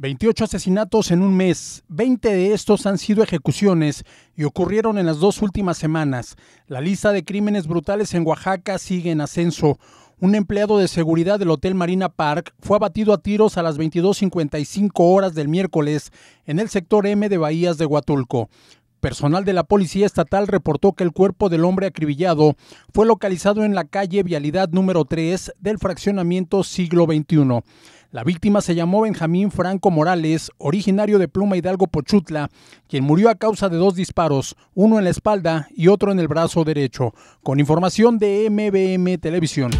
28 asesinatos en un mes, 20 de estos han sido ejecuciones y ocurrieron en las dos últimas semanas. La lista de crímenes brutales en Oaxaca sigue en ascenso. Un empleado de seguridad del Hotel Marina Park fue abatido a tiros a las 22.55 horas del miércoles en el sector M de Bahías de Huatulco. Personal de la Policía Estatal reportó que el cuerpo del hombre acribillado fue localizado en la calle Vialidad número 3 del fraccionamiento siglo XXI. La víctima se llamó Benjamín Franco Morales, originario de Pluma Hidalgo Pochutla, quien murió a causa de dos disparos, uno en la espalda y otro en el brazo derecho. Con información de MBM Televisión.